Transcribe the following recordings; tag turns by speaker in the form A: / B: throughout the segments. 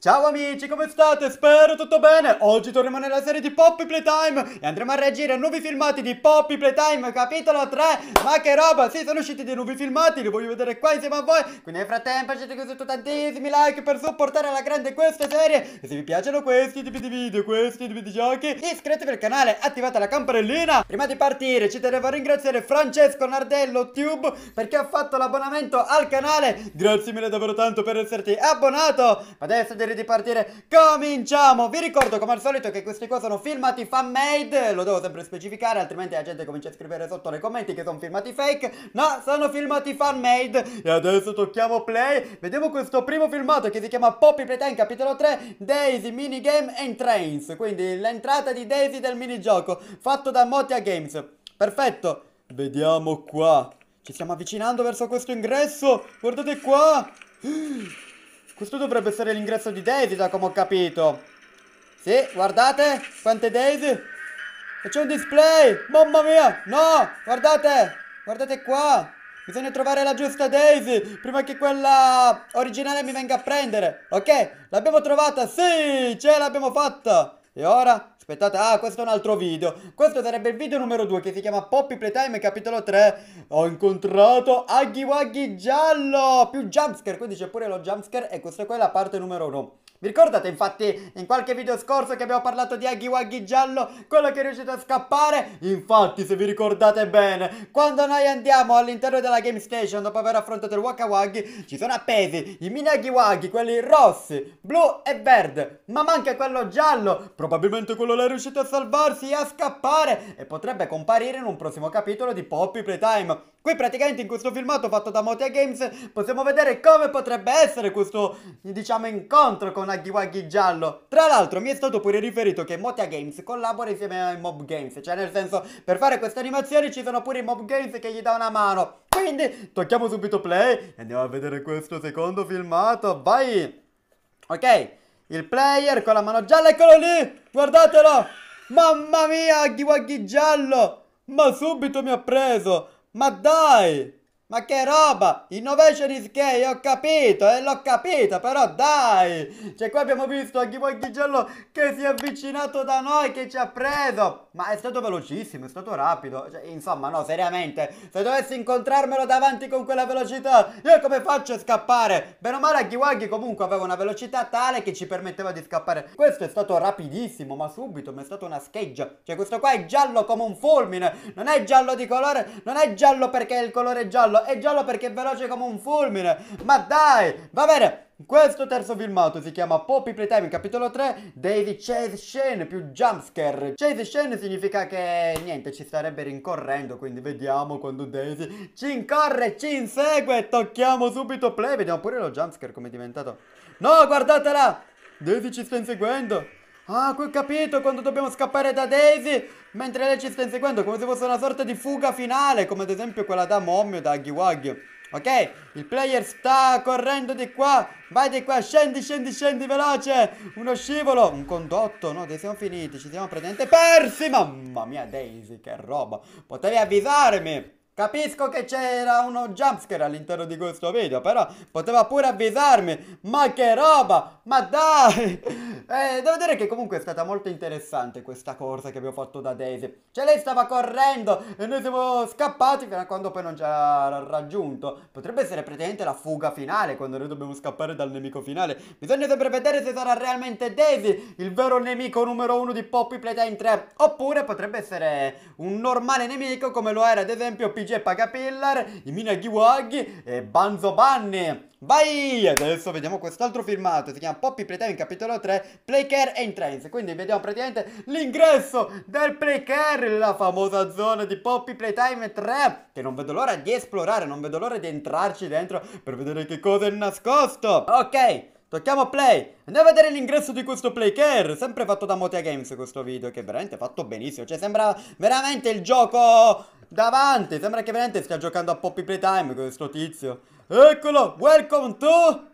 A: Ciao amici, come state? Spero tutto bene! Oggi torniamo nella serie di Poppy Playtime e andremo a reagire a nuovi filmati di Poppy Playtime capitolo 3 Ma che roba! Sì, sono usciti dei nuovi filmati, li voglio vedere qua insieme a voi Quindi nel frattempo lasciate così tantissimi like per supportare alla grande questa serie E se vi piacciono questi tipi di video, questi tipi di giochi Iscrivetevi al canale, attivate la campanellina Prima di partire ci tenevo a ringraziare Francesco Nardello Tube Perché ha fatto l'abbonamento al canale Grazie mille davvero tanto per esserti abbonato Ma adesso piacere di partire Cominciamo! Vi ricordo come al solito che questi qua sono filmati fan made Lo devo sempre specificare altrimenti la gente comincia a scrivere sotto nei commenti che sono filmati fake No, sono filmati fan made E adesso tocchiamo play Vediamo questo primo filmato che si chiama Poppy Playtime capitolo 3 Daisy Minigame and Trains Quindi l'entrata di Daisy del minigioco Fatto da Motia Games Perfetto Vediamo qua ci stiamo avvicinando verso questo ingresso. Guardate qua. Questo dovrebbe essere l'ingresso di Daisy, da come ho capito. Sì, guardate, quante Daisy. E c'è un display, mamma mia, no, guardate, guardate qua. Bisogna trovare la giusta Daisy, prima che quella originale mi venga a prendere. Ok, l'abbiamo trovata, sì, ce l'abbiamo fatta. E ora? Aspettate, ah, questo è un altro video. Questo sarebbe il video numero 2 che si chiama Poppy Playtime capitolo 3. Ho incontrato Aghi Waghi giallo, più jumpscare, quindi c'è pure lo jumpscare e questa è la parte numero 1. Vi ricordate infatti in qualche video scorso che abbiamo parlato di Aghi Waghi giallo, quello che è riuscito a scappare? Infatti se vi ricordate bene, quando noi andiamo all'interno della Game Station dopo aver affrontato il Waka Waghi, ci sono appesi i mini Aghi Waghi, quelli rossi, blu e verde, ma manca quello giallo, probabilmente Probabilmente quello là è riuscito a salvarsi e a scappare e potrebbe comparire in un prossimo capitolo di Poppy Playtime. Qui praticamente in questo filmato fatto da Motia Games possiamo vedere come potrebbe essere questo, diciamo, incontro con Aghiwaghi Giallo. Tra l'altro mi è stato pure riferito che Motia Games collabora insieme ai Mob Games, cioè nel senso per fare queste animazioni ci sono pure i Mob Games che gli dà una mano. Quindi tocchiamo subito play e andiamo a vedere questo secondo filmato, vai! Ok, il player con la mano gialla, eccolo lì! Guardatelo! Mamma mia, Ghiwaghi giallo! Ma subito mi ha preso! Ma dai! Ma che roba! Innovation is gay, ho capito, e eh, l'ho capito, però dai! Cioè qua abbiamo visto anche poi Gigello che si è avvicinato da noi, che ci ha preso! Ma è stato velocissimo, è stato rapido, cioè, insomma no, seriamente, se dovessi incontrarmelo davanti con quella velocità, io come faccio a scappare? Bene o male Aghiwaghi comunque aveva una velocità tale che ci permetteva di scappare. Questo è stato rapidissimo, ma subito, ma è stata una scheggia. Cioè questo qua è giallo come un fulmine, non è giallo di colore, non è giallo perché è il colore giallo, giallo, è giallo perché è veloce come un fulmine. Ma dai, va bene. Questo terzo filmato si chiama Poppy Playtime, capitolo 3, Davy Chase Shane più jumpscare. Chase Shane significa che niente, ci starebbe rincorrendo, quindi vediamo quando Daisy ci incorre, ci insegue, tocchiamo subito play, vediamo pure lo jumpscare come è diventato. No, guardatela! Daisy ci sta inseguendo! Ah, qui ho capito quando dobbiamo scappare da Daisy mentre lei ci sta inseguendo, come se fosse una sorta di fuga finale, come ad esempio quella da Mommy o da Aghiwag. Ok, il player sta correndo di qua, vai di qua, scendi, scendi, scendi, veloce, uno scivolo, un condotto, no, dai siamo finiti, ci siamo praticamente persi, mamma mia Daisy, che roba, potevi avvisarmi! Capisco che c'era uno jumpscare all'interno di questo video, però poteva pure avvisarmi. Ma che roba! Ma dai! Eh, devo dire che comunque è stata molto interessante questa corsa che abbiamo fatto da Daisy. Cioè lei stava correndo e noi siamo scappati fino a quando poi non ci ha raggiunto. Potrebbe essere praticamente la fuga finale, quando noi dobbiamo scappare dal nemico finale. Bisogna sempre vedere se sarà realmente Daisy, il vero nemico numero uno di Poppy Playtime 3. Oppure potrebbe essere un normale nemico come lo era ad esempio PG FG Pagapellar, Imina Ghiwag e Banzo Banne. Vai! Adesso vediamo quest'altro filmato, si chiama Poppy Playtime capitolo 3, Playcare Entrance, quindi vediamo praticamente l'ingresso del Playcare, la famosa zona di Poppy Playtime 3, che non vedo l'ora di esplorare, non vedo l'ora di entrarci dentro per vedere che cosa è nascosto. Ok, Tocchiamo play, andiamo a vedere l'ingresso di questo playcare, sempre fatto da Motia Games questo video, che è veramente fatto benissimo, cioè sembra veramente il gioco davanti, sembra che veramente stia giocando a Poppy Playtime questo tizio. Eccolo, welcome to...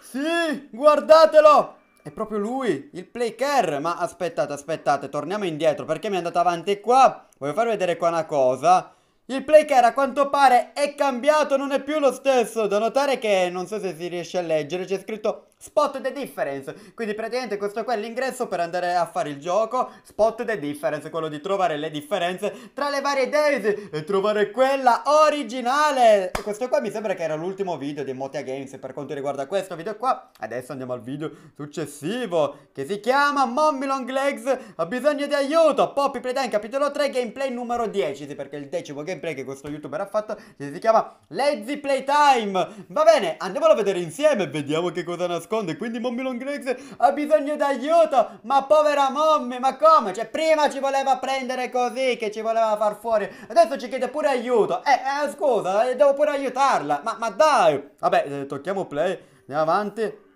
A: Sì, guardatelo, è proprio lui, il playcare, ma aspettate, aspettate, torniamo indietro perché mi è andato avanti qua, voglio farvi vedere qua una cosa... Il playcare a quanto pare è cambiato, non è più lo stesso. Da notare che non so se si riesce a leggere, c'è scritto Spot the difference, quindi praticamente questo qua è l'ingresso per andare a fare il gioco Spot the difference, quello di trovare le differenze tra le varie daisy e trovare quella originale e Questo qua mi sembra che era l'ultimo video di Motia Games per quanto riguarda questo video qua Adesso andiamo al video successivo che si chiama Mommy Long Legs ha bisogno di aiuto Poppy Playtime capitolo 3 gameplay numero 10 sì, perché il decimo gameplay che questo youtuber ha fatto si chiama Lazy Playtime Va bene, andiamolo a vedere insieme, vediamo che cosa nasconde nasconde, quindi Mommy Longlegs ha bisogno d'aiuto! Ma povera Mommy, ma come? Cioè, prima ci voleva prendere così, che ci voleva far fuori, adesso ci chiede pure aiuto! Eh, eh scusa, eh, devo pure aiutarla! Ma, ma dai! Vabbè, eh, tocchiamo play, andiamo avanti.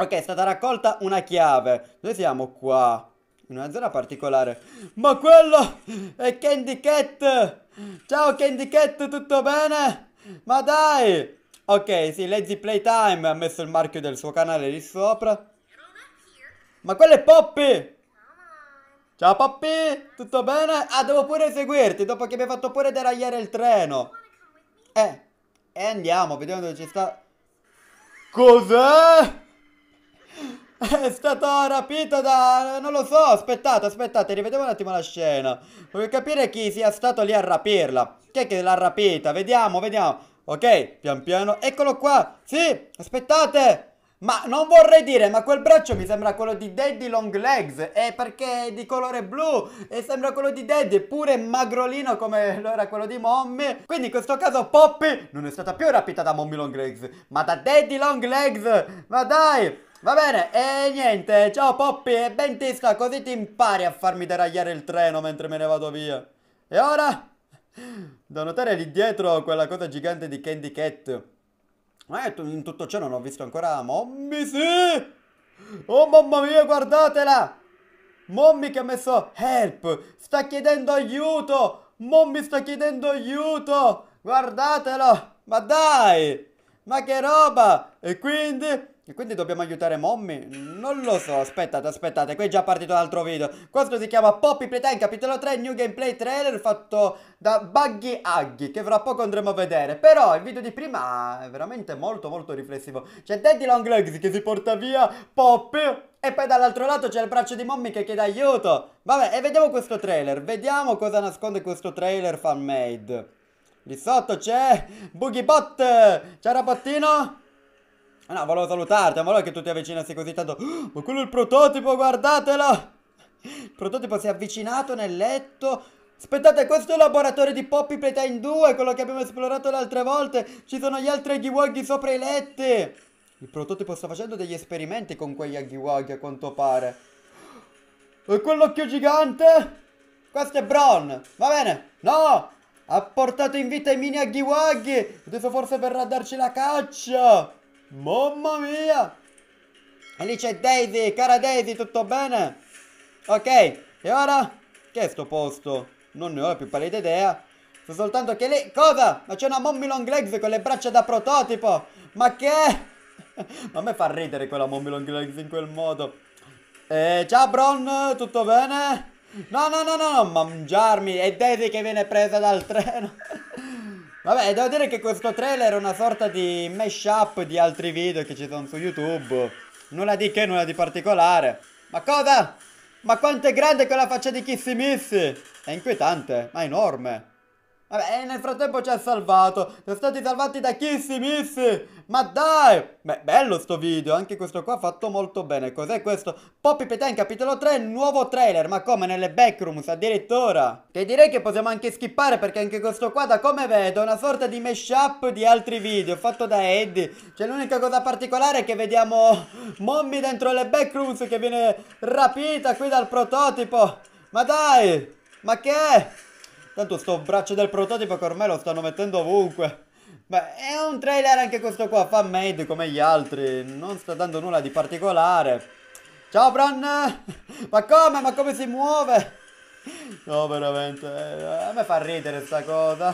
A: Ok, è stata raccolta una chiave. Noi siamo qua, in una zona particolare. Ma quello è Candy Cat! Ciao Candy Cat, tutto bene? Ma dai! Ok, sì, Lazy Playtime ha messo il marchio del suo canale lì sopra. Ma quello è Poppy! Ciao Poppy, tutto bene? Ah, devo pure seguirti, dopo che mi hai fatto pure deragliare il treno. Eh, e eh, andiamo, vediamo dove ci sta... Cos'è? È stato rapito da... non lo so, aspettate, aspettate, rivediamo un attimo la scena. Voglio capire chi sia stato lì a rapirla. Chi è che l'ha rapita? Vediamo, vediamo. Ok, pian piano. Eccolo qua. Sì, aspettate. Ma non vorrei dire, ma quel braccio mi sembra quello di Daddy Long Legs, è perché è di colore blu e sembra quello di Daddy, eppure magrolino come lo era quello di Mommy. Quindi in questo caso Poppy non è stata più rapita da Mommy Long Legs, ma da Daddy Long Legs. Ma dai! Va bene, e niente, ciao Poppy e ben così ti impari a farmi deragliare il treno mentre me ne vado via. E ora da notare lì dietro quella cosa gigante di Candy Cat. Ma eh, in tutto ciò non ho visto ancora Mommy, sì! Oh mamma mia, guardatela! Mommy che ha messo help! Sta chiedendo aiuto! Mommy sta chiedendo aiuto! Guardatelo! Ma dai! Ma che roba! E quindi e quindi dobbiamo aiutare Mommy? Non lo so, aspettate, aspettate, qui è già partito un altro video. Questo si chiama Poppy Pretend, capitolo 3, New Gameplay Trailer fatto da Buggy Huggy, che fra poco andremo a vedere. Però il video di prima è veramente molto molto riflessivo. C'è Daddy Longlegs che si porta via Poppy e poi dall'altro lato c'è il braccio di Mommy che chiede aiuto. Vabbè, e vediamo questo trailer, vediamo cosa nasconde questo trailer fanmade. Lì sotto c'è Boogie Bot, ciao Robottino. Ah, no, volevo salutarti, ma non è che tu ti avvicinassi così tanto. Oh, ma quello è il prototipo, guardatelo! Il prototipo si è avvicinato nel letto. Aspettate, questo è il laboratorio di Poppy Playtime 2, quello che abbiamo esplorato le altre volte. Ci sono gli altri Aggie sopra i letti. Il prototipo sta facendo degli esperimenti con quegli Aggie a quanto pare. E quell'occhio gigante? Questo è Bron, va bene? No! Ha portato in vita i mini Aggie Adesso forse verrà a darci la caccia. Mamma mia! E lì c'è Daisy, cara Daisy, tutto bene? Ok, e ora? Che è sto posto? Non ne ho la più pallida idea. So soltanto che lì... Cosa? Ma c'è una mommy long legs con le braccia da prototipo! Ma che... Ma a me fa ridere quella mommy long legs in quel modo. Eh, ciao Bron, tutto bene? No, no, no, no, non mangiarmi. È Daisy che viene presa dal treno. Vabbè, devo dire che questo trailer è una sorta di mashup di altri video che ci sono su YouTube. Nulla di che, nulla di particolare. Ma cosa? Ma quanto è grande quella faccia di Kissy Missy? È inquietante, ma enorme. Vabbè, e nel frattempo ci ha salvato. Siamo stati salvati da Kissy Missy. Ma dai! Beh, bello sto video. Anche questo qua ha fatto molto bene. Cos'è questo? Poppy Petain capitolo 3, nuovo trailer. Ma come nelle backrooms addirittura? Che direi che possiamo anche skippare perché anche questo qua, da come vedo, è una sorta di mashup di altri video fatto da Eddie. Cioè, l'unica cosa particolare è che vediamo Mommy dentro le backrooms che viene rapita qui dal prototipo. Ma dai! Ma che è? Tanto sto braccio del prototipo che ormai lo stanno mettendo ovunque. Beh, è un trailer anche questo qua, fa made come gli altri, non sta dando nulla di particolare. Ciao Bran! Ma come? Ma come si muove? No, veramente, eh, a me fa ridere sta cosa.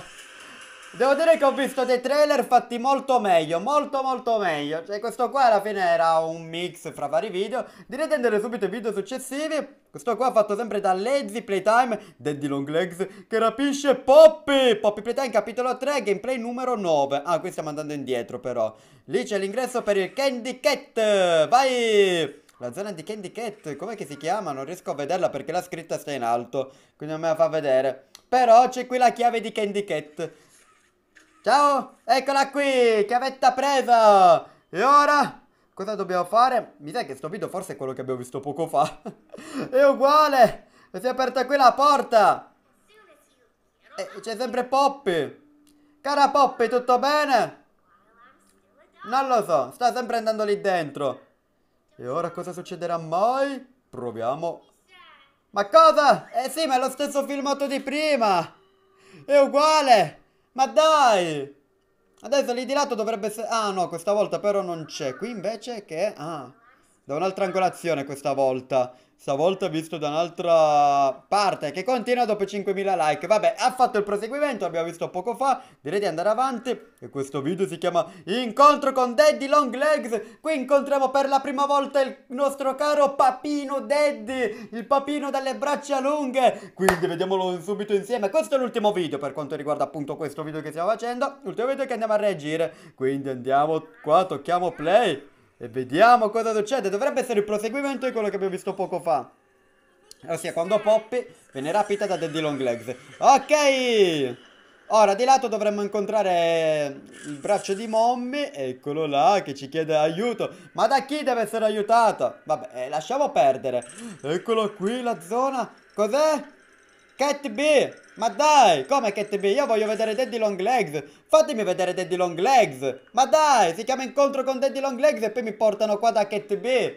A: Devo dire che ho visto dei trailer fatti molto meglio, molto molto meglio. Cioè questo qua alla fine era un mix fra vari video. Direi di andare subito ai video successivi. Questo qua fatto sempre da Lazy Playtime, Daddy Long Legs, che rapisce Poppy. Poppy Playtime capitolo 3, gameplay numero 9. Ah, qui stiamo andando indietro però. Lì c'è l'ingresso per il Candy Cat. Vai! La zona di Candy Cat, com'è che si chiama? Non riesco a vederla perché la scritta sta in alto, quindi non me la fa vedere. Però c'è qui la chiave di Candy Cat. Ciao, eccola qui, chiavetta presa. E ora? Cosa dobbiamo fare? Mi sa che sto video forse è quello che abbiamo visto poco fa. è uguale. si è aperta qui la porta. E c'è sempre Poppy. Cara Poppy, tutto bene? Non lo so, sta sempre andando lì dentro. E ora cosa succederà mai? Proviamo. Ma cosa? Eh sì, ma è lo stesso filmato di prima. È uguale. Ma dai! Adesso lì di lato dovrebbe essere... Ah no, questa volta però non c'è. Qui invece che... Ah... Da un'altra angolazione questa volta. Stavolta visto da un'altra parte che continua dopo 5.000 like. Vabbè, ha fatto il proseguimento, abbiamo visto poco fa. Direi di andare avanti. E questo video si chiama Incontro con Daddy Long Legs. Qui incontriamo per la prima volta il nostro caro papino Daddy. Il papino dalle braccia lunghe. Quindi vediamolo subito insieme. Questo è l'ultimo video per quanto riguarda appunto questo video che stiamo facendo. L'ultimo video che andiamo a reagire. Quindi andiamo qua, tocchiamo play. E vediamo cosa succede. Dovrebbe essere il proseguimento di quello che abbiamo visto poco fa. Ossia, quando Poppy viene rapita da Daddy Longlegs. Ok! Ora, di lato dovremmo incontrare il braccio di Mommy. Eccolo là, che ci chiede aiuto. Ma da chi deve essere aiutato? Vabbè, eh, lasciamo perdere. Eccolo qui, la zona. Cos'è? Cat B! Ma dai! Come Cat B? Io voglio vedere Daddy Long Legs! Fatemi vedere Daddy Long Legs! Ma dai! Si chiama incontro con Daddy Long Legs e poi mi portano qua da Cat B!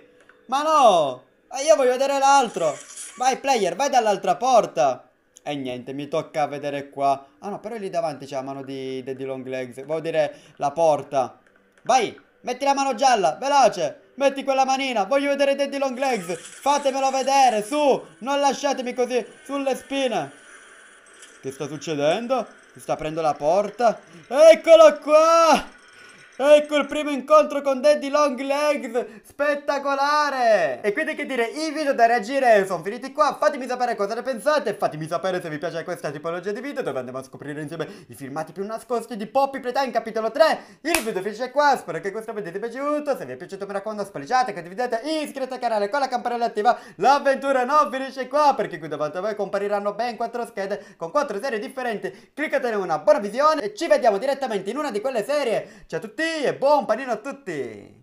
A: Ma no! Ma eh, io voglio vedere l'altro! Vai player, vai dall'altra porta! E niente, mi tocca vedere qua. Ah no, però lì davanti c'è la mano di Daddy Long Legs. Voglio dire la porta. Vai, metti la mano gialla, veloce. Metti quella manina, voglio vedere i Teddy Long Legs. Fatemelo vedere, su! Non lasciatemi così sulle spine. Che sta succedendo? Si sta aprendo la porta. Eccolo qua! Ecco il primo incontro con Daddy Long Legs, spettacolare! E quindi che dire, i video da reagire sono finiti qua, fatemi sapere cosa ne pensate, fatemi sapere se vi piace questa tipologia di video dove andiamo a scoprire insieme i filmati più nascosti di Poppy Playtime capitolo 3. Il video finisce qua, spero che questo video vi sia piaciuto, se vi è piaciuto mi raccomando spolliciate, condividete, iscrivetevi al canale con la campanella attiva, l'avventura non finisce qua perché qui davanti a voi compariranno ben 4 schede con 4 serie differenti, cliccatene una, buona visione e ci vediamo direttamente in una di quelle serie. Ciao a tutti! e buon panino a tutti!